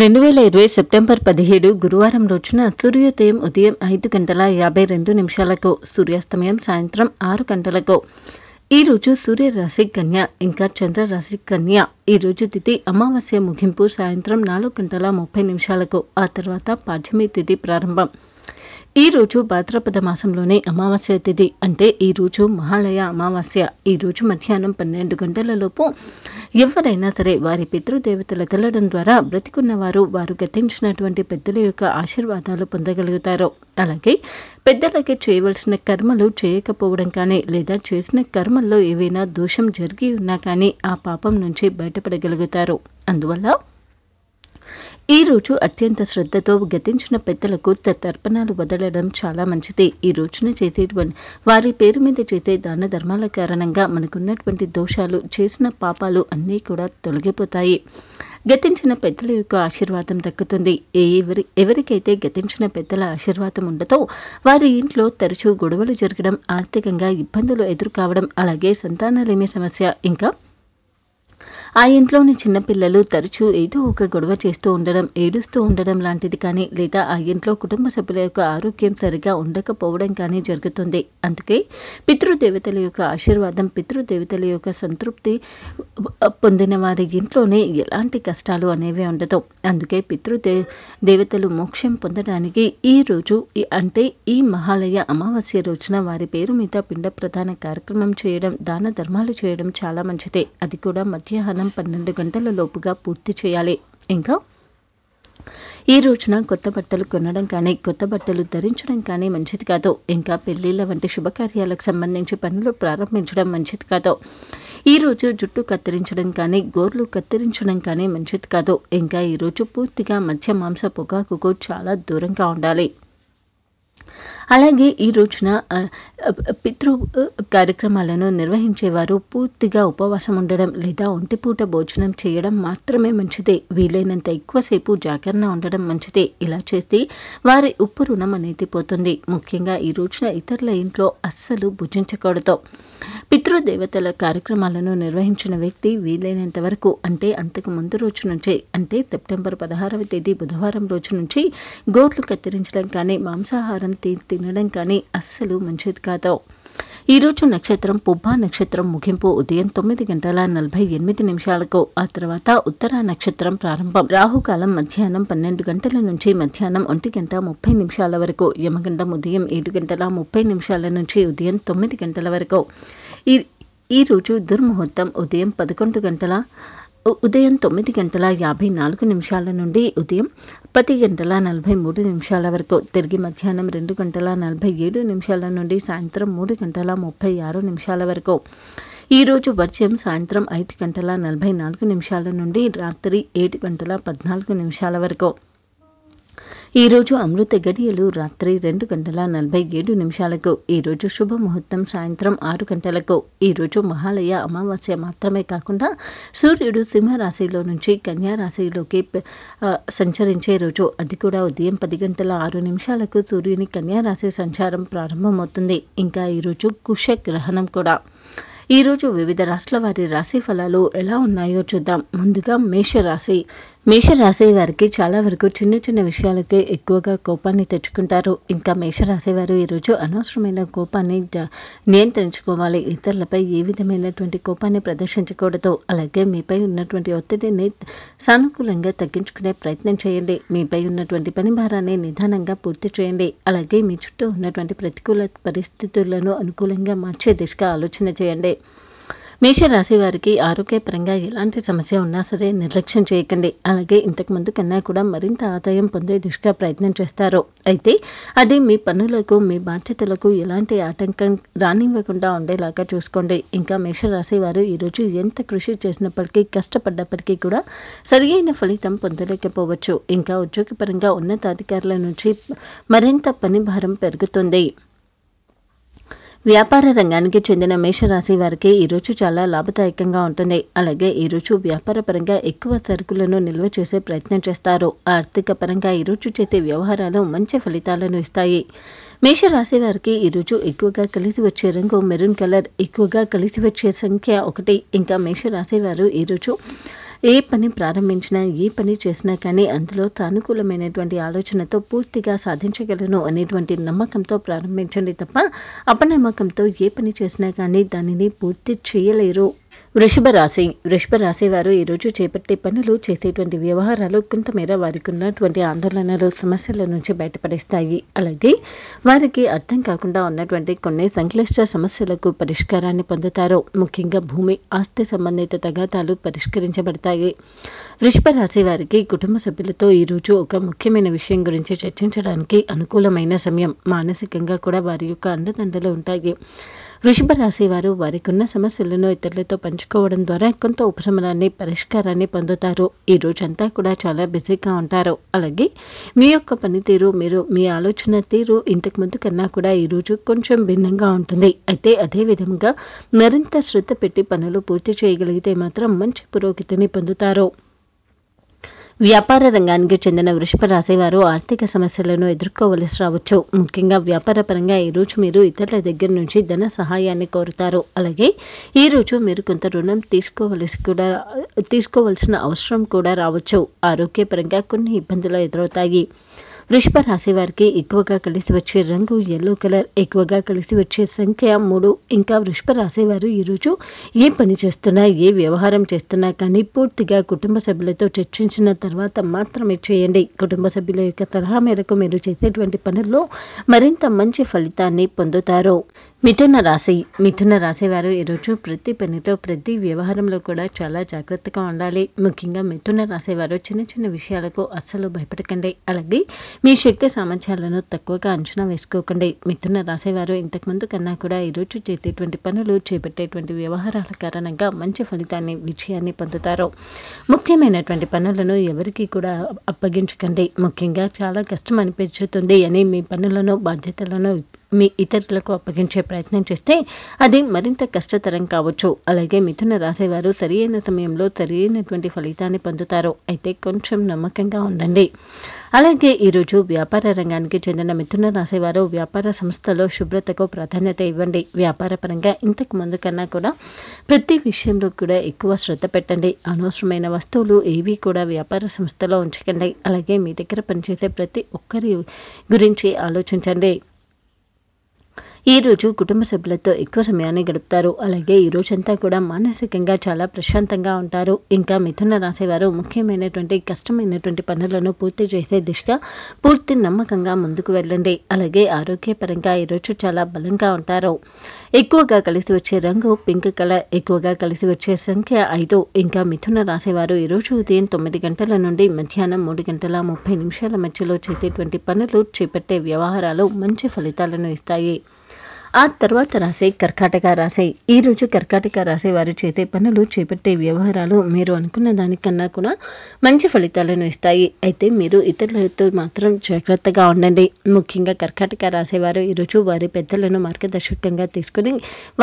రెండు వేల ఇరవై సెప్టెంబర్ పదిహేడు గురువారం రోజున సూర్యోదయం ఉదయం ఐదు గంటల యాభై రెండు నిమిషాలకు సూర్యాస్తమయం సాయంత్రం ఆరు గంటలకు ఈరోజు సూర్యరాశి కన్య ఇంకా చంద్రరాశి కన్య ఈరోజు తిథి అమావాస్య ముగింపు సాయంత్రం నాలుగు గంటల ముప్పై నిమిషాలకు ఆ తర్వాత పాఠ్యమి తిథి ప్రారంభం ఈరోజు భాద్రపద మాసంలోనే అమావాస్య తిథి అంటే ఈరోజు మహాలయ అమావాస్య ఈరోజు మధ్యాహ్నం పన్నెండు గంటలలోపు ఎవరైనా సరే వారి పితృదేవతల కలడం ద్వారా వారు వారు గతించినటువంటి పెద్దల యొక్క ఆశీర్వాదాలు పొందగలుగుతారు అలాగే పెద్దలకి చేయవలసిన కర్మలు చేయకపోవడం కానీ లేదా చేసిన కర్మల్లో ఏవైనా దోషం జరిగి ఉన్నా కానీ ఆ పాపం నుంచి బయటపడగలుగుతారు అందువల్ల ఈరోజు అత్యంత శ్రద్ధతో గతించిన పెద్దలకు తర్పణాలు వదలడం చాలా మంచిది ఈ రోజున చేసేటువంటి వారి పేరు మీద చేసే దాన ధర్మాల కారణంగా మనకున్నటువంటి దోషాలు చేసిన పాపాలు అన్నీ కూడా తొలగిపోతాయి గతించిన పెద్దల యొక్క ఆశీర్వాదం దక్కుతుంది ఎవరి ఎవరికైతే గతించిన పెద్దల ఆశీర్వాదం ఉండదో వారి ఇంట్లో తరచూ గొడవలు జరగడం ఆర్థికంగా ఇబ్బందులు ఎదుర్కావడం అలాగే సంతానలేమి సమస్య ఇంకా ఆ ఇంట్లోని చిన్నపిల్లలు తరచూ ఏదో ఒక గొడవ చేస్తూ ఉండడం ఏడుస్తూ ఉండడం లాంటిది కానీ లేదా ఆ ఇంట్లో కుటుంబ సభ్యుల యొక్క ఆరోగ్యం సరిగా ఉండకపోవడం కానీ జరుగుతుంది అందుకే పితృదేవతల యొక్క ఆశీర్వాదం పితృదేవతల యొక్క సంతృప్తి పొందిన వారి ఇంట్లోనే ఎలాంటి కష్టాలు అనేవి ఉండదు అందుకే పితృదే దేవతలు మోక్షం పొందడానికి ఈ రోజు అంటే ఈ మహాలయ అమావాస్య రోజున వారి పేరు మీద పిండ ప్రధాన కార్యక్రమం చేయడం దాన ధర్మాలు చేయడం చాలా మంచిదే అది కూడా మధ్యాహ్నం మనం పన్నెండు గంటల లోపుగా పూర్తి చేయాలి ఇంకా ఈ రోజున కొత్త బట్టలు కొనడం కానీ కొత్త బట్టలు ధరించడం కానీ మంచిది కాదు ఇంకా పెళ్లిళ్ళ వంటి శుభకార్యాలకు సంబంధించి పనులు ప్రారంభించడం మంచిది కాదు ఈరోజు జుట్టు కత్తిరించడం కానీ గోర్లు కత్తిరించడం కానీ మంచిది కాదు ఇంకా ఈరోజు పూర్తిగా మధ్య మాంస పొగాకుకు చాలా దూరంగా ఉండాలి అలాగే ఈ రోజున పితృ కార్యక్రమాలను నిర్వహించేవారు పూర్తిగా ఉపవాసం ఉండడం లేదా ఒంటిపూట భోజనం చేయడం మాత్రమే మంచిదే వీలైనంత ఎక్కువసేపు జాగరణ ఉండడం మంచిదే ఇలా చేస్తే వారి ఉప్పు రుణం అనేది పోతుంది ముఖ్యంగా ఈ రోజున ఇతరుల ఇంట్లో అస్సలు భుజించకూడదు పితృదేవతల కార్యక్రమాలను నిర్వహించిన వ్యక్తి వీలైనంత వరకు అంటే అంతకు ముందు రోజు నుంచే అంటే సెప్టెంబర్ పదహారవ తేదీ బుధవారం రోజు నుంచి గోర్లు కత్తిరించడం కానీ మాంసాహారం తినడం కానీ అస్సలు మంచిది కాదు ఈరోజు నక్షత్రం పుబ్బా నక్షత్రం ముగింపు ఉదయం తొమ్మిది గంటల నలభై ఎనిమిది నిమిషాలకు ఆ తర్వాత ఉత్తర నక్షత్రం ప్రారంభం రాహుకాలం మధ్యాహ్నం పన్నెండు గంటల నుంచి మధ్యాహ్నం ఒంటి గంట ముప్పై నిమిషాల వరకు యమగండం ఉదయం ఏడు గంటల ముప్పై నిమిషాల నుంచి ఉదయం తొమ్మిది గంటల వరకు ఈ ఈరోజు దుర్ముహూర్తం ఉదయం పదకొండు గంటల ఉదయం తొమ్మిది గంటల యాభై నాలుగు నిమిషాల నుండి ఉదయం పది గంటల నలభై మూడు నిమిషాల వరకు తిరిగి మధ్యాహ్నం రెండు గంటల నలభై ఏడు నిమిషాల నుండి సాయంత్రం మూడు గంటల ముప్పై ఆరు నిమిషాల వరకు ఈరోజు వర్షం సాయంత్రం ఐదు గంటల నలభై నాలుగు నిమిషాల నుండి రాత్రి ఏడు గంటల పద్నాలుగు నిమిషాల వరకు ఈరోజు అమృత గడియలు రాత్రి రెండు గంటల నలభై ఏడు నిమిషాలకు ఈరోజు శుభముహూర్తం సాయంత్రం ఆరు గంటలకు ఈరోజు మహాలయ అమావాస్య మాత్రమే కాకుండా సూర్యుడు సింహరాశిలో నుంచి కన్యారాశిలోకి సంచరించే రోజు అది కూడా ఉదయం పది గంటల ఆరు నిమిషాలకు సూర్యుని కన్యారాశి సంచారం ప్రారంభమవుతుంది ఇంకా ఈరోజు కుష గ్రహణం కూడా ఈరోజు వివిధ రాష్ట్రాల వారి రాశి ఫలాలు ఎలా ఉన్నాయో చూద్దాం ముందుగా మేషరాశి మేషరాశి వారికి చాలా వరకు చిన్న చిన్న విషయాలకే ఎక్కువగా కోపాన్ని తెచ్చుకుంటారు ఇంకా మేషరాశి వారు ఈరోజు అనవసరమైన కోపాన్ని నియంత్రించుకోవాలి ఇతరులపై ఏ విధమైనటువంటి కోపాన్ని ప్రదర్శించకూడదు అలాగే మీపై ఉన్నటువంటి ఒత్తిడిని సానుకూలంగా తగ్గించుకునే ప్రయత్నం చేయండి మీపై ఉన్నటువంటి పని భారాన్ని నిదానంగా పూర్తి చేయండి అలాగే మీ చుట్టూ ఉన్నటువంటి ప్రతికూల పరిస్థితులను అనుకూలంగా మార్చే దిశగా ఆలోచన చేయండి మేషరాశి వారికి ఆరోగ్యపరంగా ఎలాంటి సమస్య ఉన్నా సరే నిర్లక్ష్యం చేయకండి అలాగే ఇంతకుముందు కన్నా కూడా మరింత ఆదాయం పొందే దిశగా ప్రయత్నం చేస్తారు అయితే అది మీ పనులకు మీ బాధ్యతలకు ఎలాంటి ఆటంకం రానివ్వకుండా ఉండేలాగా చూసుకోండి ఇంకా మేషరాశి వారు ఈరోజు ఎంత కృషి చేసినప్పటికీ కష్టపడ్డప్పటికీ కూడా సరియైన ఫలితం పొందలేకపోవచ్చు ఇంకా ఉద్యోగపరంగా ఉన్నతాధికారుల నుంచి మరింత పని భారం పెరుగుతుంది వ్యాపార రంగానికి చెందిన మేషరాశి వారికి ఈరోజు చాలా లాభదాయకంగా ఉంటుంది అలాగే ఈరోజు పరంగా ఎక్కువ సరుకులను నిల్వ చేసే ప్రయత్నం చేస్తారు ఆర్థిక పరంగా ఈరోజు చేసే వ్యవహారాలు మంచి ఫలితాలను ఇస్తాయి మేషరాశి వారికి ఈరోజు ఎక్కువగా కలిసి వచ్చే రంగు మెరూన్ కలర్ ఎక్కువగా కలిసి వచ్చే సంఖ్య ఒకటి ఇంకా మేషరాశి వారు ఈరోజు ఏ పని ప్రారంభించినా ఏ పని చేసినా కానీ అందులో సానుకూలమైనటువంటి ఆలోచనతో పూర్తిగా సాధించగలను అనేటువంటి నమ్మకంతో ప్రారంభించండి తప్ప అపనమ్మకంతో ఏ పని చేసినా కానీ దానిని పూర్తి చేయలేరు వృషభ రాశి వృషభ రాశి వారు ఈరోజు చేపట్టే పనులు చేసేటువంటి వ్యవహారాలు కొంతమేర వారికి ఉన్నటువంటి ఆందోళనలు సమస్యల నుంచి బయటపడేస్తాయి అలాగే వారికి అర్థం కాకుండా ఉన్నటువంటి కొన్ని సంక్లిష్ట సమస్యలకు పరిష్కారాన్ని పొందుతారు ముఖ్యంగా భూమి ఆస్తి సంబంధిత తగాదాలు పరిష్కరించబడతాయి వృషభ రాశి వారికి కుటుంబ సభ్యులతో ఈరోజు ఒక ముఖ్యమైన విషయం గురించి చర్చించడానికి అనుకూలమైన సమయం మానసికంగా కూడా వారి యొక్క అండదండలు ఉంటాయి వృషభ రాశి వారు వారికి ఉన్న సమస్యలను ఇతరులతో పంచుకోవడం ద్వారా కొంత ఉపశమనాన్ని పరిష్కారాన్ని పొందుతారు ఈ రోజంతా కూడా చాలా బిజీగా ఉంటారు అలాగే మీ యొక్క పనితీరు మీరు మీ ఆలోచన తీరు ఇంతకు ముందు కన్నా కూడా ఈరోజు కొంచెం భిన్నంగా ఉంటుంది అయితే అదే విధంగా మరింత శ్రద్ధ పెట్టి పనులు పూర్తి చేయగలిగితే మాత్రం మంచి పురోగతిని పొందుతారు వ్యాపార రంగానికి చెందిన వృషభ రాశి వారు ఆర్థిక సమస్యలను ఎదుర్కోవలసి రావచ్చు ముఖ్యంగా వ్యాపారపరంగా ఈరోజు మీరు ఇతరుల దగ్గర నుంచి ధన సహాయాన్ని కోరుతారు అలాగే ఈరోజు మీరు కొంత రుణం తీసుకోవలసి కూడా తీసుకోవలసిన అవసరం కూడా రావచ్చు ఆరోగ్యపరంగా కొన్ని ఇబ్బందులు ఎదురవుతాయి వృషభ రాశి వారికి ఎక్కువగా కలిసి వచ్చే రంగు ఎల్లో కలర్ ఎక్కువగా కలిసి వచ్చే సంఖ్య మూడు ఇంకా వృషభ రాశి వారు ఈరోజు ఏ పని చేస్తున్నా ఏ వ్యవహారం చేస్తున్నా కానీ పూర్తిగా కుటుంబ సభ్యులతో చర్చించిన తర్వాత మాత్రమే చేయండి కుటుంబ సభ్యుల యొక్క తరహా మేరకు మీరు చేసేటువంటి పనుల్లో మరింత మంచి ఫలితాన్ని పొందుతారు మిథున రాశి మిథున రాశి వారు ఈరోజు ప్రతి పనితో ప్రతి వ్యవహారంలో కూడా చాలా జాగ్రత్తగా ఉండాలి ముఖ్యంగా మిథున రాశి వారు చిన్న చిన్న విషయాలకు అస్సలు భయపడకండి అలాగే మీ శక్తి సామర్థ్యాలను తక్కువగా అంచనా వేసుకోకండి మిథున రాశి వారు ఇంతకుముందు కన్నా కూడా ఈరోజు చేసేటువంటి పనులు చేపట్టేటువంటి వ్యవహారాల కారణంగా మంచి ఫలితాన్ని విజయాన్ని పొందుతారు ముఖ్యమైనటువంటి పనులను ఎవరికి కూడా అప్పగించకండి ముఖ్యంగా చాలా కష్టం అనిపించుతుంది అని మీ పనులను బాధ్యతలను మీ ఇతరులకు అప్పగించే ప్రయత్నం చేస్తే అది మరింత కష్టతరం కావచ్చు అలాగే మిథున రాసేవారు సరియైన సమయంలో సరియైనటువంటి ఫలితాన్ని పొందుతారు అయితే కొంచెం నమ్మకంగా ఉండండి అలాగే ఈరోజు వ్యాపార రంగానికి చెందిన మిథున రాసేవారు వ్యాపార సంస్థలో శుభ్రతకు ప్రాధాన్యత ఇవ్వండి వ్యాపార పరంగా ఇంతకు ముందు కన్నా కూడా ప్రతి విషయంలో కూడా ఎక్కువ శ్రద్ధ పెట్టండి అనవసరమైన వస్తువులు ఏవి కూడా వ్యాపార సంస్థలో ఉంచకండి అలాగే మీ దగ్గర పనిచేసే ప్రతి ఒక్కరి గురించి ఆలోచించండి ఈరోజు కుటుంబ సభ్యులతో ఎక్కువ సమయాన్ని గడుపుతారు అలాగే ఈ రోజంతా కూడా మానసికంగా చాలా ప్రశాంతంగా ఉంటారు ఇంకా మిథున రాశి వారు ముఖ్యమైనటువంటి కష్టమైనటువంటి పనులను పూర్తి చేసే దిశగా పూర్తి నమ్మకంగా ముందుకు వెళ్ళండి అలాగే ఆరోగ్యపరంగా ఈరోజు చాలా బలంగా ఉంటారు ఎక్కువగా కలిసి వచ్చే రంగు పింక్ కలర్ ఎక్కువగా కలిసి వచ్చే సంఖ్య ఐదు ఇంకా మిథున రాసేవారు ఈరోజు ఉదయం తొమ్మిది గంటల నుండి మధ్యాహ్నం మూడు గంటల ముప్పై నిమిషాల మధ్యలో చేసేటువంటి పనులు చేపట్టే వ్యవహారాలు మంచి ఫలితాలను ఇస్తాయి ఆ తర్వాత రాసే కర్కాటక రాసే రోజు కర్కాటక రాసే వారు చేసే పనులు చేపట్టే వ్యవహారాలు మీరు అనుకున్న దానికన్నా కూడా మంచి ఫలితాలను ఇస్తాయి అయితే మీరు ఇతరులతో మాత్రం జాగ్రత్తగా ఉండండి ముఖ్యంగా కర్కాటక రాసేవారు ఈరోజు వారి పెద్దలను మార్గదర్శకంగా తీసుకుని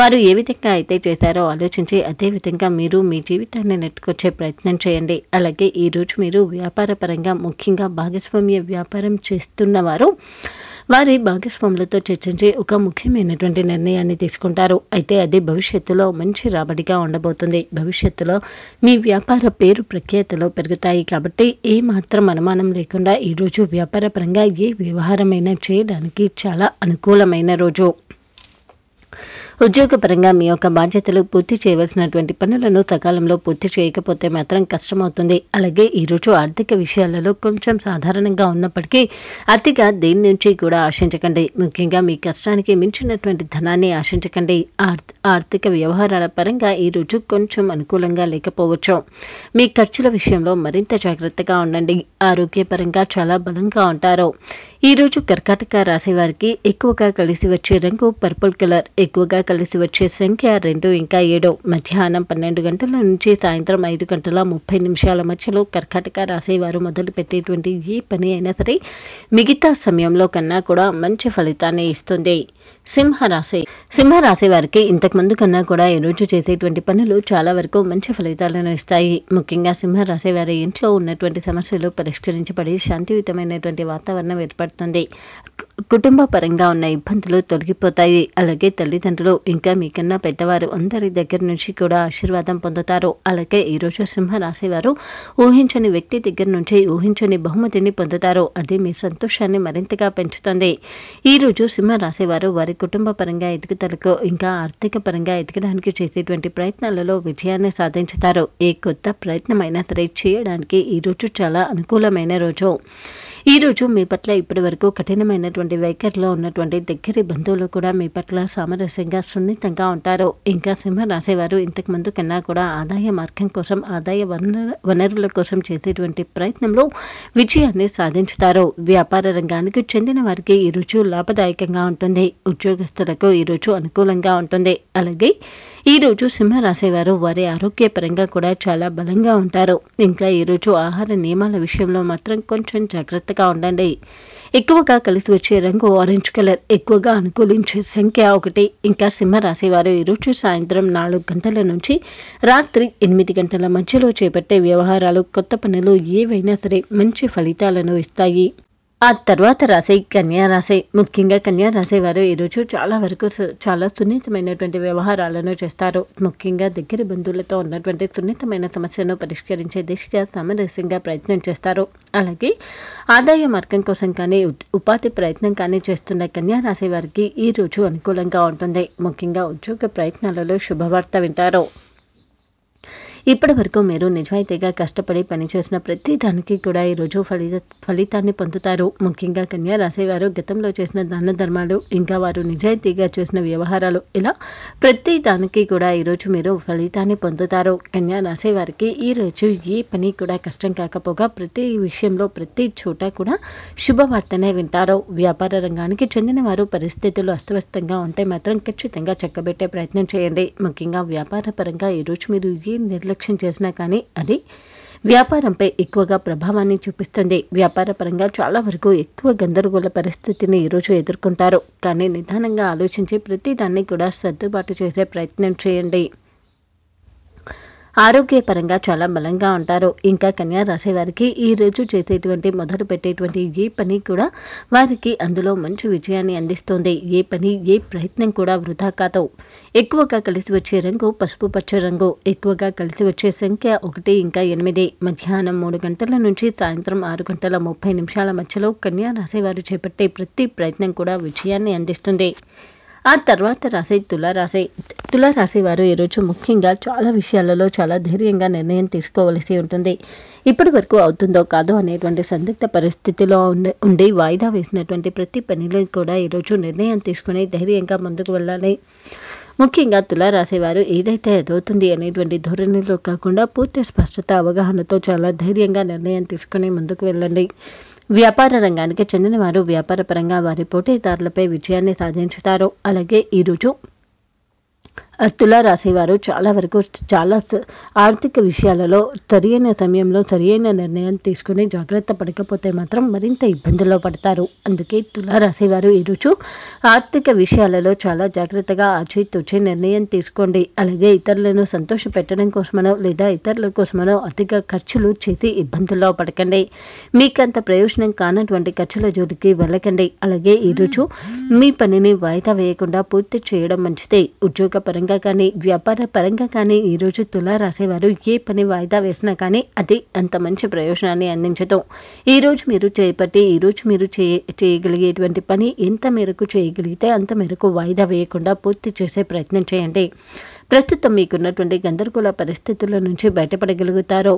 వారు ఏ విధంగా అయితే చేశారో ఆలోచించి అదేవిధంగా మీరు మీ జీవితాన్ని నెట్టుకొచ్చే ప్రయత్నం చేయండి అలాగే ఈరోజు మీరు వ్యాపార పరంగా ముఖ్యంగా భాగస్వామ్య వ్యాపారం చేస్తున్నవారు వారి భాగస్వాములతో చర్చించి ఒక ముఖ్యమైనటువంటి నిర్ణయాన్ని తీసుకుంటారు అయితే అది భవిష్యత్తులో మంచి రాబడిగా ఉండబోతుంది భవిష్యత్తులో మీ వ్యాపార పేరు ప్రఖ్యాతలు పెరుగుతాయి కాబట్టి ఏ మాత్రం అనుమానం లేకుండా ఈరోజు వ్యాపారపరంగా ఏ వ్యవహారమైనా చేయడానికి చాలా అనుకూలమైన రోజు ఉద్యోగపరంగా మీ యొక్క బాధ్యతలు పూర్తి చేయవలసినటువంటి పనులను సకాలంలో పూర్తి చేయకపోతే మాత్రం కష్టమవుతుంది అలాగే ఈరోజు ఆర్థిక విషయాలలో కొంచెం సాధారణంగా ఉన్నప్పటికీ అతిగా దేని నుంచి కూడా ఆశించకండి ముఖ్యంగా మీ కష్టానికి మించినటువంటి ధనాన్ని ఆశించకండి ఆర్థిక వ్యవహారాల పరంగా ఈరోజు కొంచెం అనుకూలంగా లేకపోవచ్చు మీ ఖర్చుల విషయంలో మరింత జాగ్రత్తగా ఉండండి ఆరోగ్యపరంగా చాలా బలంగా ఉంటారు ఈరోజు కర్కాటక రాసే వారికి ఎక్కువగా కలిసి వచ్చే రంగు పర్పుల్ కలర్ ఎక్కువగా కలిసి వచ్చే సంఖ్య రెండు ఇంకా ఏడో మధ్యాహ్నం పన్నెండు గంటల నుంచి సాయంత్రం ఐదు గంటల ముప్పై నిమిషాల మధ్యలో కర్కాటక రాసేవారు మొదలు పెట్టేటువంటి ఏ పని అయినా సరే మిగతా సమయంలో కన్నా కూడా మంచి ఫలితాన్ని ఇస్తుంది సింహరాశి సింహరాశి వారికి ముందు కన్నా కూడా ఈరోజు చేసేటువంటి పనులు చాలా వరకు మంచి ఫలితాలను ఇస్తాయి ముఖ్యంగా సింహరాశి వారి ఇంట్లో ఉన్నటువంటి సమస్యలు పరిష్కరించబడి శాంతియుతమైనటువంటి వాతావరణం ఏర్పడుతుంది కుటుంబ పరంగా ఉన్న ఇబ్బందులు తొలగిపోతాయి అలాగే తల్లిదండ్రులు ఇంకా మీకన్నా పెద్దవారు అందరి దగ్గర నుంచి కూడా ఆశీర్వాదం పొందుతారు అలాగే ఈరోజు సింహరాశి వారు ఊహించని వ్యక్తి దగ్గర నుంచి ఊహించని బహుమతిని పొందుతారు అది మీ సంతోషాన్ని మరింతగా పెంచుతుంది ఈరోజు సింహరాశి వారు వారి కుటుంబ పరంగా ఎదుగుదలకు ఇంకా ఆర్థిక పరంగా ఎదగడానికి చేసేటువంటి ప్రయత్నాలలో విజయాన్ని సాధించుతారు ఏ కొత్త ప్రయత్నమైనా సరే చేయడానికి ఈరోజు చాలా అనుకూలమైన రోజు ఈరోజు మీ పట్ల ఇప్పటి వరకు కఠినమైనటువంటి వైఖరిలో ఉన్నటువంటి దగ్గర బంధువులు కూడా మీ పట్ల సామరస్యంగా సున్నితంగా ఉంటారు ఇంకా సింహ రాసేవారు ఇంతకుముందు కన్నా కూడా ఆదాయ మార్గం కోసం ఆదాయ వనరుల కోసం చేసేటువంటి ప్రయత్నంలో విజయాన్ని సాధించుతారు వ్యాపార రంగానికి చెందిన వారికి ఈరోజు లాభదాయకంగా ఉంటుంది ఉద్యోగస్తులకు ఈరోజు అనుకూలంగా ఉంటుంది అలాగే ఈరోజు రాసేవారు వారి ఆరోగ్యపరంగా కూడా చాలా బలంగా ఉంటారు ఇంకా ఈరోజు ఆహార నియమాల విషయంలో మాత్రం కొంచెం జాగ్రత్తగా ఉండండి ఎక్కువగా కలిసి వచ్చే రంగు ఆరెంజ్ కలర్ ఎక్కువగా అనుకూలించే సంఖ్య ఒకటి ఇంకా సింహరాశి రాసేవారు ఈరోజు సాయంత్రం నాలుగు గంటల నుంచి రాత్రి ఎనిమిది గంటల మధ్యలో చేపట్టే వ్యవహారాలు కొత్త పనులు ఏవైనా సరే మంచి ఫలితాలను ఇస్తాయి ఆ తర్వాత రాసే కన్యా రాసే ముఖ్యంగా కన్యా వారు ఈరోజు చాలా వరకు చాలా సున్నితమైనటువంటి వ్యవహారాలను చేస్తారు ముఖ్యంగా దగ్గర బంధువులతో ఉన్నటువంటి సున్నితమైన సమస్యను పరిష్కరించే దిశగా సమరస్యంగా ప్రయత్నం చేస్తారు అలాగే ఆదాయ మార్గం కోసం కానీ ఉపాధి ప్రయత్నం కానీ చేస్తున్న కన్యా వారికి ఈరోజు అనుకూలంగా ఉంటుంది ముఖ్యంగా ఉద్యోగ ప్రయత్నాలలో శుభవార్త వింటారు ఇప్పటి వరకు మీరు నిజాయితీగా కష్టపడి పనిచేసిన ప్రతి దానికి కూడా ఈరోజు ఫలిత ఫలితాన్ని పొందుతారు ముఖ్యంగా కన్యా రాసేవారు గతంలో చేసిన దాన ధర్మాలు ఇంకా వారు నిజాయితీగా చేసిన వ్యవహారాలు ఇలా ప్రతి దానికి కూడా ఈరోజు మీరు ఫలితాన్ని పొందుతారు కన్యా రాసేవారికి ఈరోజు ఏ పని కూడా కష్టం కాకపోగా ప్రతి విషయంలో ప్రతి చోట కూడా శుభవార్తనే వింటారు వ్యాపార రంగానికి చెందిన వారు పరిస్థితులు అస్తవ్యస్తంగా ఉంటే మాత్రం ఖచ్చితంగా చక్కబెట్టే ప్రయత్నం చేయండి ముఖ్యంగా వ్యాపార పరంగా ఈరోజు మీరు ఏ నిర్ణయం నిర్లక్ష్యం చేసినా కానీ అది వ్యాపారంపై ఎక్కువగా ప్రభావాన్ని చూపిస్తుంది వ్యాపార పరంగా చాలా వరకు ఎక్కువ గందరగోళ పరిస్థితిని ఈరోజు ఎదుర్కొంటారు కానీ నిదానంగా ఆలోచించి ప్రతిదాన్ని కూడా సర్దుబాటు చేసే ప్రయత్నం చేయండి ఆరోగ్యపరంగా చాలా బలంగా ఉంటారు ఇంకా కన్యా రాసే వారికి ఈరోజు చేసేటువంటి మొదలు పెట్టేటువంటి ఏ పని కూడా వారికి అందులో మంచి విజయాన్ని అందిస్తుంది ఏ పని ఏ ప్రయత్నం కూడా వృధా కాదు ఎక్కువగా కలిసి వచ్చే రంగు పసుపు పచ్చ రంగు ఎక్కువగా కలిసి వచ్చే సంఖ్య ఒకటి ఇంకా ఎనిమిది మధ్యాహ్నం మూడు గంటల నుంచి సాయంత్రం ఆరు గంటల ముప్పై నిమిషాల మధ్యలో కన్యా రాసేవారు చేపట్టే ప్రతి ప్రయత్నం కూడా విజయాన్ని అందిస్తుంది ఆ తర్వాత రాసే తులారాసే తులారాశి వారు ఈరోజు ముఖ్యంగా చాలా విషయాలలో చాలా ధైర్యంగా నిర్ణయం తీసుకోవలసి ఉంటుంది ఇప్పటి వరకు అవుతుందో కాదో అనేటువంటి సందిగ్ధ పరిస్థితిలో ఉండి వాయిదా వేసినటువంటి ప్రతి పనిలో కూడా ఈరోజు నిర్ణయం తీసుకుని ధైర్యంగా ముందుకు వెళ్ళాలి ముఖ్యంగా తులారాశి వారు ఏదైతే ఎదవుతుంది అనేటువంటి ధోరణిలో కాకుండా పూర్తి స్పష్టత అవగాహనతో చాలా ధైర్యంగా నిర్ణయం తీసుకుని ముందుకు వెళ్ళండి వ్యాపార రంగానికి చెందిన వారు వ్యాపార పరంగా వారి పోటీదారులపై విజయాన్ని సాధించుతారు అలాగే ఈరోజు తులారాశివారు చాలా వరకు చాలా ఆర్థిక విషయాలలో సరియైన సమయంలో అయిన నిర్ణయం తీసుకుని జాగ్రత్త పడకపోతే మాత్రం మరింత ఇబ్బందుల్లో పడతారు అందుకే రాసేవారు ఈ ఈరోజు ఆర్థిక విషయాలలో చాలా జాగ్రత్తగా ఆచితూచి నిర్ణయం తీసుకోండి అలాగే ఇతరులను సంతోష పెట్టడం కోసమనో లేదా ఇతరుల కోసమనో అధిక ఖర్చులు చేసి ఇబ్బందుల్లో పడకండి మీకంత ప్రయోజనం కానటువంటి ఖర్చుల జోలికి వెళ్ళకండి అలాగే ఈరోజు మీ పనిని వాయిదా వేయకుండా పూర్తి చేయడం మంచిది ఉద్యోగపరంగా పరంగా కానీ వ్యాపార పరంగా కానీ ఈరోజు రాసేవారు ఏ పని వాయిదా వేసినా కానీ అది అంత మంచి ప్రయోజనాన్ని అందించదు ఈరోజు మీరు చేపట్టి ఈరోజు మీరు చే చేయగలిగేటువంటి పని ఎంత మేరకు చేయగలిగితే అంత మేరకు వాయిదా వేయకుండా పూర్తి చేసే ప్రయత్నం చేయండి ప్రస్తుతం మీకున్నటువంటి గందరగోళ పరిస్థితుల నుంచి బయటపడగలుగుతారో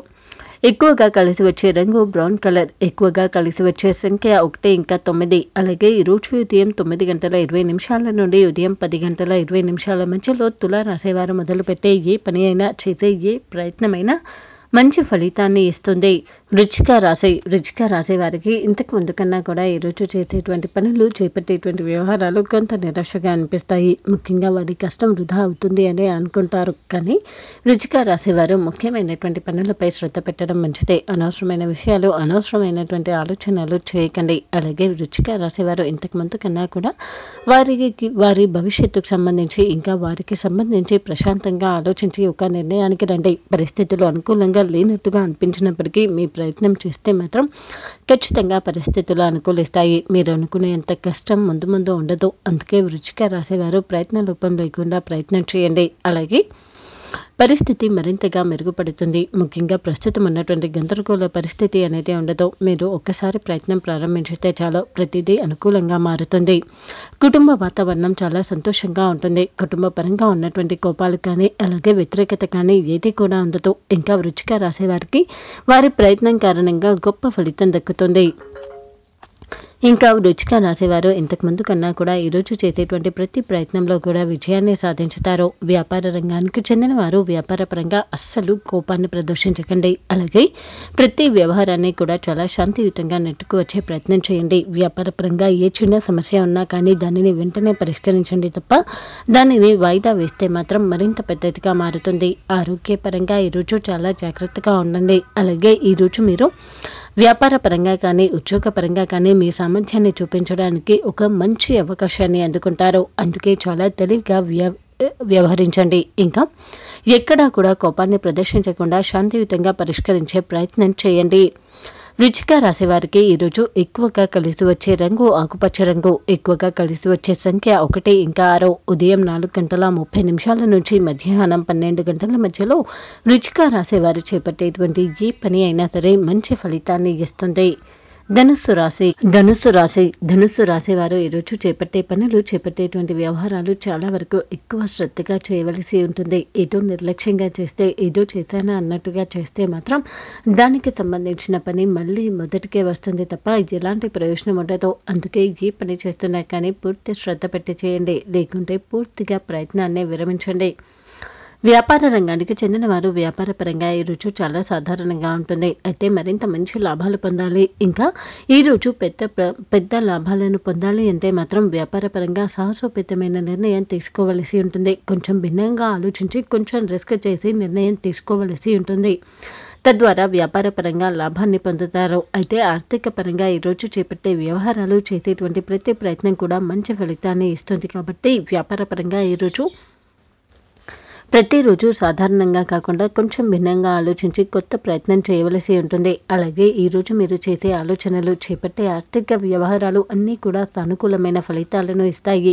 ఎక్కువగా కలిసి వచ్చే రంగు బ్రౌన్ కలర్ ఎక్కువగా కలిసి వచ్చే సంఖ్య ఒకటి ఇంకా తొమ్మిది అలాగే రోజు ఉదయం తొమ్మిది గంటల ఇరవై నిమిషాల నుండి ఉదయం పది గంటల ఇరవై నిమిషాల మధ్యలో తులా రాసేవారు మొదలుపెట్టే ఏ పని అయినా చేసే ఏ ప్రయత్నమైనా మంచి ఫలితాన్ని ఇస్తుంది రుచిగా రాసే రుచిగా రాసే వారికి ఇంతకు ముందు కన్నా కూడా ఈరోజు చేసేటువంటి పనులు చేపట్టేటువంటి వ్యవహారాలు కొంత నిరాశగా అనిపిస్తాయి ముఖ్యంగా వారి కష్టం వృధా అవుతుంది అని అనుకుంటారు కానీ రుచిగా రాసేవారు ముఖ్యమైనటువంటి పనులపై శ్రద్ధ పెట్టడం మంచిదే అనవసరమైన విషయాలు అనవసరమైనటువంటి ఆలోచనలు చేయకండి అలాగే రుచిగా రాసేవారు ఇంతకు ముందు కన్నా కూడా వారికి వారి భవిష్యత్తుకు సంబంధించి ఇంకా వారికి సంబంధించి ప్రశాంతంగా ఆలోచించి ఒక నిర్ణయానికి రండి పరిస్థితులు అనుకూలంగా ఫలితంగా లేనట్టుగా అనిపించినప్పటికీ మీ ప్రయత్నం చేస్తే మాత్రం ఖచ్చితంగా పరిస్థితులు అనుకూలిస్తాయి మీరు అనుకునేంత కష్టం ముందు ముందు ఉండదు అందుకే వృచ్చిక రాసేవారు ప్రయత్న లోపం లేకుండా ప్రయత్నం చేయండి అలాగే పరిస్థితి మరింతగా మెరుగుపడుతుంది ముఖ్యంగా ప్రస్తుతం ఉన్నటువంటి గందరగోళ పరిస్థితి అనేది ఉండదు మీరు ఒక్కసారి ప్రయత్నం ప్రారంభించితే చాలు ప్రతిదీ అనుకూలంగా మారుతుంది కుటుంబ వాతావరణం చాలా సంతోషంగా ఉంటుంది కుటుంబ పరంగా ఉన్నటువంటి కోపాలు కానీ అలాగే వ్యతిరేకత కానీ ఏది కూడా ఉండదు ఇంకా రుచిగా రాసేవారికి వారి ప్రయత్నం కారణంగా గొప్ప ఫలితం దక్కుతుంది ఇంకా రుచిగా రాసేవారు ఇంతకుముందు కన్నా కూడా ఈరోజు చేసేటువంటి ప్రతి ప్రయత్నంలో కూడా విజయాన్ని సాధించుతారు వ్యాపార రంగానికి చెందిన వారు వ్యాపారపరంగా అస్సలు కోపాన్ని ప్రదర్శించకండి అలాగే ప్రతి వ్యవహారాన్ని కూడా చాలా శాంతియుతంగా నెట్టుకు వచ్చే ప్రయత్నం చేయండి వ్యాపారపరంగా ఏ చిన్న సమస్య ఉన్నా కానీ దానిని వెంటనే పరిష్కరించండి తప్ప దానిని వాయిదా వేస్తే మాత్రం మరింత పెద్దదిగా మారుతుంది ఆరోగ్యపరంగా ఈరోజు చాలా జాగ్రత్తగా ఉండండి అలాగే ఈరోజు మీరు వ్యాపార పరంగా కానీ ఉద్యోగ పరంగా కానీ మీ సామర్థ్యాన్ని చూపించడానికి ఒక మంచి అవకాశాన్ని అందుకుంటారు అందుకే చాలా తెలివిగా వ్యవహరించండి ఇంకా ఎక్కడా కూడా కోపాన్ని ప్రదర్శించకుండా శాంతియుతంగా పరిష్కరించే ప్రయత్నం చేయండి రుచిక రాసేవారికి ఈరోజు ఎక్కువగా కలిసి వచ్చే రంగు ఆకుపచ్చ రంగు ఎక్కువగా కలిసి వచ్చే సంఖ్య ఒకటి ఇంకా ఆరో ఉదయం నాలుగు గంటల ముప్పై నిమిషాల నుంచి మధ్యాహ్నం పన్నెండు గంటల మధ్యలో రుచిక రాసేవారు చేపట్టేటువంటి ఏ పని అయినా సరే మంచి ఫలితాన్ని ఇస్తుంది ధనుస్సు రాశి ధనుస్సు రాశి ధనుస్సు రాశి వారు ఈరోజు చేపట్టే పనులు చేపట్టేటువంటి వ్యవహారాలు చాలా వరకు ఎక్కువ శ్రద్ధగా చేయవలసి ఉంటుంది ఏదో నిర్లక్ష్యంగా చేస్తే ఏదో చేశానా అన్నట్టుగా చేస్తే మాత్రం దానికి సంబంధించిన పని మళ్ళీ మొదటికే వస్తుంది తప్ప ఎలాంటి ప్రయోజనం ఉండదు అందుకే ఏ పని చేస్తున్నా కానీ పూర్తి శ్రద్ధ పెట్టి చేయండి లేకుంటే పూర్తిగా ప్రయత్నాన్ని విరమించండి వ్యాపార రంగానికి చెందిన వారు వ్యాపారపరంగా ఈ రుజు చాలా సాధారణంగా ఉంటుంది అయితే మరింత మంచి లాభాలు పొందాలి ఇంకా ఈ రోజు పెద్ద పెద్ద లాభాలను పొందాలి అంటే మాత్రం వ్యాపారపరంగా సాహసోపేతమైన నిర్ణయం తీసుకోవలసి ఉంటుంది కొంచెం భిన్నంగా ఆలోచించి కొంచెం రిస్క్ చేసి నిర్ణయం తీసుకోవలసి ఉంటుంది తద్వారా వ్యాపారపరంగా లాభాన్ని పొందుతారు అయితే ఆర్థిక పరంగా ఈరోజు చేపట్టే వ్యవహారాలు చేసేటువంటి ప్రతి ప్రయత్నం కూడా మంచి ఫలితాన్ని ఇస్తుంది కాబట్టి వ్యాపారపరంగా ఈరోజు ప్రతిరోజు సాధారణంగా కాకుండా కొంచెం భిన్నంగా ఆలోచించి కొత్త ప్రయత్నం చేయవలసి ఉంటుంది అలాగే ఈరోజు మీరు చేసే ఆలోచనలు చేపట్టే ఆర్థిక వ్యవహారాలు అన్నీ కూడా సానుకూలమైన ఫలితాలను ఇస్తాయి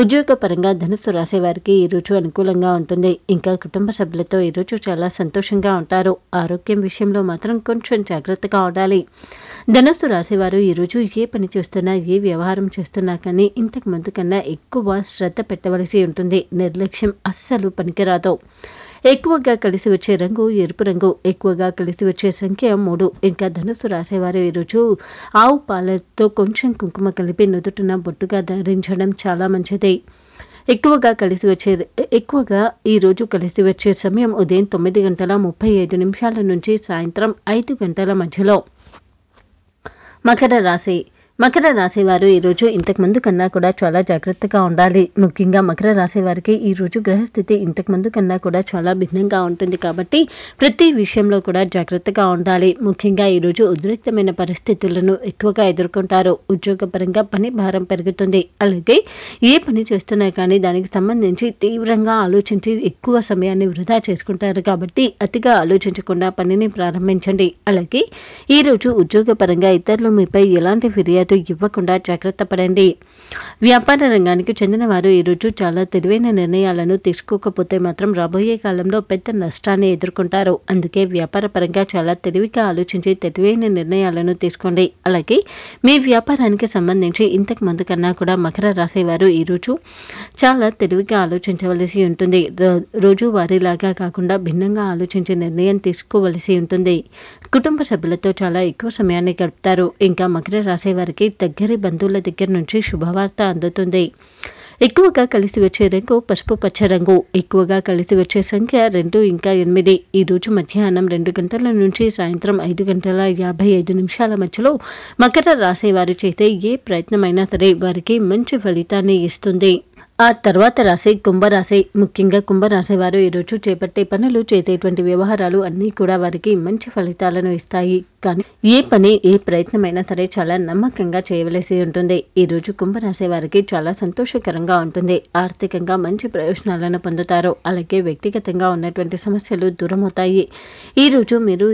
ఉద్యోగపరంగా ధనుసు రాసేవారికి ఈరోజు అనుకూలంగా ఉంటుంది ఇంకా కుటుంబ సభ్యులతో ఈరోజు చాలా సంతోషంగా ఉంటారు ఆరోగ్యం విషయంలో మాత్రం కొంచెం జాగ్రత్తగా ఉండాలి ధనుసు రాసేవారు ఈరోజు ఏ పని చేస్తున్నా ఏ వ్యవహారం చేస్తున్నా కానీ ఇంతకు ముందు కన్నా ఎక్కువ శ్రద్ధ పెట్టవలసి ఉంటుంది నిర్లక్ష్యం అస్సలు పనికిరాదు ఎక్కువగా కలిసి వచ్చే రంగు ఎరుపు రంగు ఎక్కువగా కలిసి వచ్చే సంఖ్య మూడు ఇంకా ధనుసు రాసేవారు ఈరోజు ఆవు పాలతో కొంచెం కుంకుమ కలిపి నుదుటిన బొట్టుగా ధరించడం చాలా మంచిది ఎక్కువగా కలిసి వచ్చే ఎక్కువగా ఈరోజు కలిసి వచ్చే సమయం ఉదయం తొమ్మిది గంటల ముప్పై ఐదు నిమిషాల నుంచి సాయంత్రం ఐదు గంటల మధ్యలో మకర రాశి మకర రాశి వారు ఈరోజు ఇంతకుముందు కన్నా కూడా చాలా జాగ్రత్తగా ఉండాలి ముఖ్యంగా మకర రాశి వారికి ఈరోజు గ్రహస్థితి ఇంతకుముందు కన్నా కూడా చాలా భిన్నంగా ఉంటుంది కాబట్టి ప్రతి విషయంలో కూడా జాగ్రత్తగా ఉండాలి ముఖ్యంగా ఈరోజు ఉద్రిక్తమైన పరిస్థితులను ఎక్కువగా ఎదుర్కొంటారు ఉద్యోగపరంగా పని భారం పెరుగుతుంది అలాగే ఏ పని చేస్తున్నా కానీ దానికి సంబంధించి తీవ్రంగా ఆలోచించి ఎక్కువ సమయాన్ని వృధా చేసుకుంటారు కాబట్టి అతిగా ఆలోచించకుండా పనిని ప్రారంభించండి అలాగే ఈరోజు ఉద్యోగపరంగా ఇతరులు మీపై ఎలాంటి ఫిర్యాదు ఇవ్వకుండా జాగ్రత్త పడండి వ్యాపార రంగానికి చెందినవారు ఈరోజు చాలా తెలివైన నిర్ణయాలను తీసుకోకపోతే మాత్రం రాబోయే కాలంలో పెద్ద నష్టాన్ని ఎదుర్కొంటారు అందుకే వ్యాపార పరంగా చాలా తెలివిగా ఆలోచించి తెలివైన నిర్ణయాలను తీసుకోండి అలాగే మీ వ్యాపారానికి సంబంధించి ఇంతకు ముందు కన్నా కూడా మకర రాసేవారు ఈరోజు చాలా తెలివిగా ఆలోచించవలసి ఉంటుంది రోజు వారిలాగా కాకుండా భిన్నంగా ఆలోచించే నిర్ణయం తీసుకోవలసి ఉంటుంది కుటుంబ సభ్యులతో చాలా ఎక్కువ సమయాన్ని గడుపుతారు ఇంకా మకర రాసేవారికి దగ్గరి బంధువుల దగ్గర నుంచి శుభవార్త వార్త అందుతుంది ఎక్కువగా కలిసి వచ్చే రంగు పసుపు పచ్చ రంగు ఎక్కువగా కలిసి వచ్చే సంఖ్య రెండు ఇంకా ఎనిమిది ఈరోజు మధ్యాహ్నం రెండు గంటల నుంచి సాయంత్రం ఐదు గంటల యాభై ఐదు నిమిషాల మధ్యలో మకర రాసేవారు చేతే ఏ ప్రయత్నమైనా సరే వారికి మంచి ఫలితాన్ని ఇస్తుంది ఆ తర్వాత రాశి కుంభరాశి ముఖ్యంగా కుంభరాశి వారు ఈరోజు చేపట్టే పనులు చేసేటువంటి వ్యవహారాలు అన్నీ కూడా వారికి మంచి ఫలితాలను ఇస్తాయి కానీ ఏ పని ఏ ప్రయత్నమైనా సరే చాలా నమ్మకంగా చేయవలసి ఉంటుంది ఈ రోజు కుంభరాశి వారికి చాలా సంతోషకరంగా ఉంటుంది ఆర్థికంగా మంచి ప్రయోజనాలను పొందుతారు అలాగే వ్యక్తిగతంగా ఉన్నటువంటి సమస్యలు దూరమవుతాయి ఈరోజు మీరు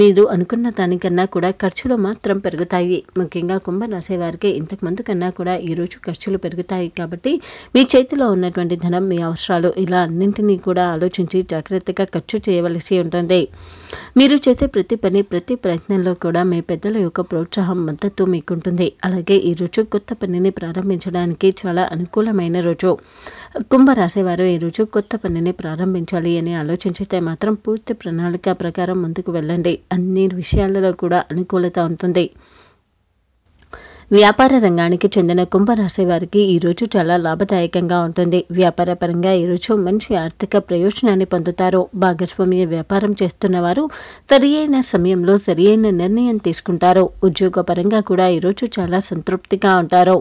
మీరు అనుకున్న దానికన్నా కూడా ఖర్చులు మాత్రం పెరుగుతాయి ముఖ్యంగా కుంభరాశి వారికి ఇంతకుముందు కన్నా కూడా ఈరోజు ఖర్చులు పెరుగుతాయి కాబట్టి మీ చేతిలో ఉన్నటువంటి ధనం మీ అవసరాలు ఇలా అన్నింటినీ కూడా ఆలోచించి జాగ్రత్తగా ఖర్చు చేయవలసి ఉంటుంది మీరు చేసే ప్రతి పని ప్రతి ప్రయత్నంలో కూడా మీ పెద్దల యొక్క ప్రోత్సాహం మద్దతు మీకుంటుంది అలాగే ఈ రోజు కొత్త పనిని ప్రారంభించడానికి చాలా అనుకూలమైన రోజు కుంభరాశి వారు రోజు కొత్త పనిని ప్రారంభించాలి అని ఆలోచించితే మాత్రం పూర్తి ప్రణాళిక ప్రకారం ముందుకు వెళ్ళండి అన్ని విషయాలలో కూడా అనుకూలత ఉంటుంది వ్యాపార రంగానికి చెందిన కుంభరాశి వారికి ఈరోజు చాలా లాభదాయకంగా ఉంటుంది వ్యాపార పరంగా ఈరోజు మంచి ఆర్థిక ప్రయోజనాన్ని పొందుతారు భాగస్వామ్య వ్యాపారం చేస్తున్న వారు సరియైన సమయంలో సరియైన నిర్ణయం తీసుకుంటారు ఉద్యోగ పరంగా కూడా ఈరోజు చాలా సంతృప్తిగా ఉంటారు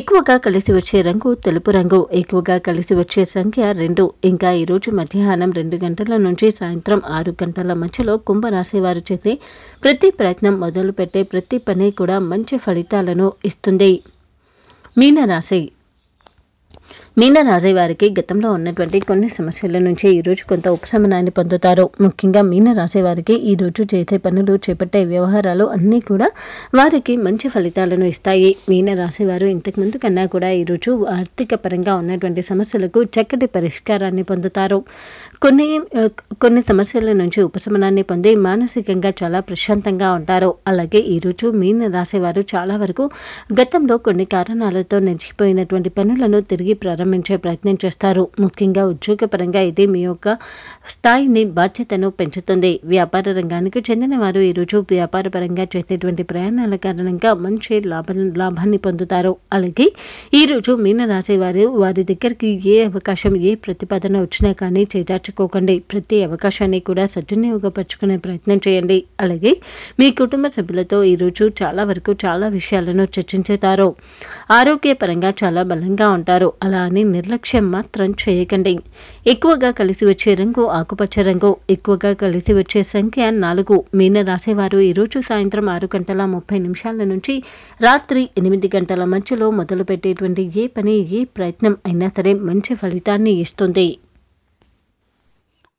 ఎక్కువగా కలిసి వచ్చే రంగు తెలుపు రంగు ఎక్కువగా కలిసి వచ్చే సంఖ్య రెండు ఇంకా ఈరోజు మధ్యాహ్నం రెండు గంటల నుంచి సాయంత్రం ఆరు గంటల మధ్యలో కుంభరాశి వారు చేసే ప్రతి ప్రయత్నం మొదలుపెట్టే ప్రతి పని కూడా మంచి ఫలితాలను ఫలితాలను ఇస్తుంది మీనరాశి మీనరాశి వారికి గతంలో ఉన్నటువంటి కొన్ని సమస్యల నుంచి ఈరోజు కొంత ఉపశమనాన్ని పొందుతారు ముఖ్యంగా మీనరాశి వారికి ఈరోజు చేసే పనులు చేపట్టే వ్యవహారాలు అన్నీ కూడా వారికి మంచి ఫలితాలను ఇస్తాయి మీనరాశి వారు ఇంతకుముందు కన్నా కూడా ఈరోజు ఆర్థిక పరంగా ఉన్నటువంటి సమస్యలకు చక్కటి పరిష్కారాన్ని పొందుతారు కొన్ని కొన్ని సమస్యల నుంచి ఉపశమనాన్ని పొంది మానసికంగా చాలా ప్రశాంతంగా ఉంటారు అలాగే ఈరోజు మీన రాసేవారు చాలా వరకు గతంలో కొన్ని కారణాలతో నిలిచిపోయినటువంటి పనులను తిరిగి ప్రారంభించే ప్రయత్నం చేస్తారు ముఖ్యంగా ఉద్యోగపరంగా ఇది మీ యొక్క స్థాయిని బాధ్యతను పెంచుతుంది వ్యాపార రంగానికి చెందిన వారు ఈరోజు వ్యాపారపరంగా చేసేటువంటి ప్రయాణాల కారణంగా మంచి లాభ లాభాన్ని పొందుతారు అలాగే ఈరోజు మీన రాసేవారు వారి దగ్గరికి ఏ అవకాశం ఏ ప్రతిపాదన వచ్చినా కానీ చేజార్చు వదిలించుకోకండి ప్రతి అవకాశాన్ని కూడా సద్వినియోగపరచుకునే ప్రయత్నం చేయండి అలాగే మీ కుటుంబ సభ్యులతో ఈరోజు చాలా వరకు చాలా విషయాలను చర్చించుతారు ఆరోగ్యపరంగా చాలా బలంగా ఉంటారు అలా అని నిర్లక్ష్యం మాత్రం చేయకండి ఎక్కువగా కలిసి వచ్చే రంగు ఆకుపచ్చ రంగు ఎక్కువగా కలిసి వచ్చే సంఖ్య నాలుగు మీన రాసేవారు ఈరోజు సాయంత్రం ఆరు గంటల ముప్పై నిమిషాల నుంచి రాత్రి ఎనిమిది గంటల మధ్యలో మొదలుపెట్టేటువంటి ఏ పని ఏ ప్రయత్నం అయినా సరే మంచి ఫలితాన్ని ఇస్తుంది